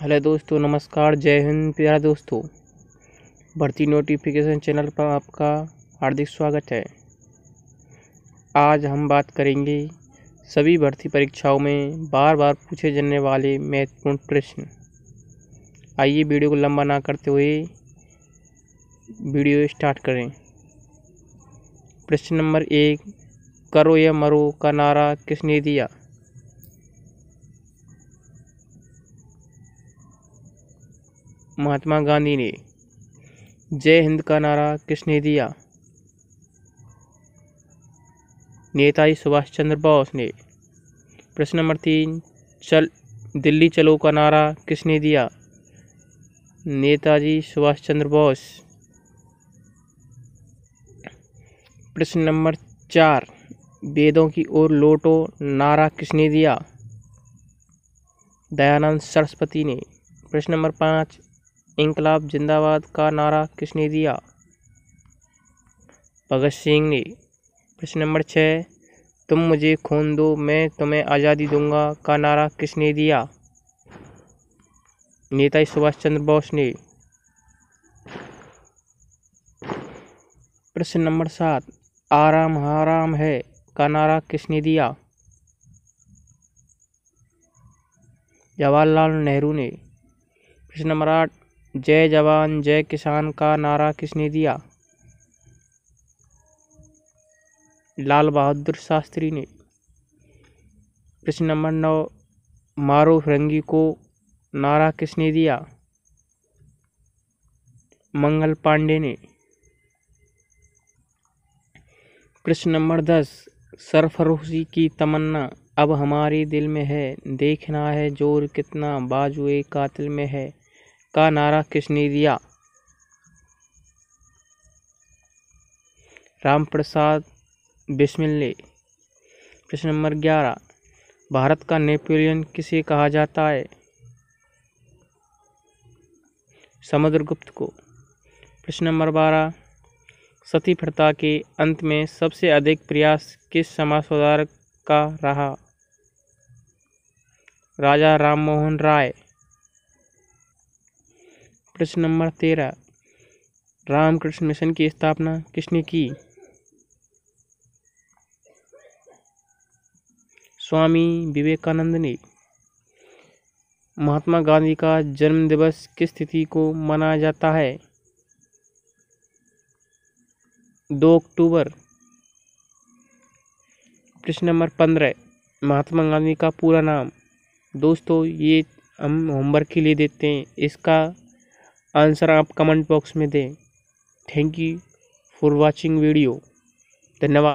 hello दोस्तों नमस्कार जय हिंद प्यारा दोस्तों भर्ती नोटिफिकेशन चैनल पर आपका हार्दिक स्वागत है आज हम बात करेंगे सभी भर्ती परीक्षाओं में बार बार पूछे जाने वाले महत्वपूर्ण प्रश्न आइए वीडियो को लंबा ना करते हुए वीडियो स्टार्ट करें प्रश्न नंबर एक करो या मरो का नारा किसने दिया महात्मा गांधी ने जय हिंद का नारा किसने दिया नेताजी सुभाष चंद्र बोस ने प्रश्न नंबर तीन चल दिल्ली चलो का नारा किसने दिया नेताजी सुभाष चंद्र बोस प्रश्न नंबर चार वेदों की ओर लोटो नारा किसने दिया दयानंद सरस्वती ने प्रश्न नंबर पाँच इनकलाब जिंदाबाद का नारा किसने दिया भगत सिंह ने प्रश्न नंबर छः तुम मुझे खून दो मैं तुम्हें आज़ादी दूंगा का नारा किसने दिया नेताजी सुभाष चंद्र बोस ने प्रश्न नंबर सात आराम हराम है का नारा किसने दिया जवाहरलाल नेहरू ने प्रश्न नंबर आठ जय जवान जय किसान का नारा किसने दिया लाल बहादुर शास्त्री ने प्रश्न नंबर नौ मारो फिरंगी को नारा किसने दिया मंगल पांडे ने प्रश्न नंबर दस सरफरोशी की तमन्ना अब हमारे दिल में है देखना है जोर कितना बाजुए कातिल में है का नारा किसने दिया रामप्रसाद बिस्मिल ने प्रश्न नंबर ग्यारह भारत का नेपोलियन किसे कहा जाता है समुद्रगुप्त को प्रश्न नंबर बारह सती प्रथा के अंत में सबसे अधिक प्रयास किस समाज सुधारक का रहा राजा राममोहन राय प्रश्न नंबर तेरह रामकृष्ण मिशन की स्थापना किसने की स्वामी विवेकानंद ने महात्मा गांधी का जन्म दिवस किस तिथि को मनाया जाता है दो अक्टूबर प्रश्न नंबर पंद्रह महात्मा गांधी का पूरा नाम दोस्तों ये हम होमवर्क के लिए देते हैं इसका आंसर आप कमेंट बॉक्स में दें thank you for watching video धन्यवाद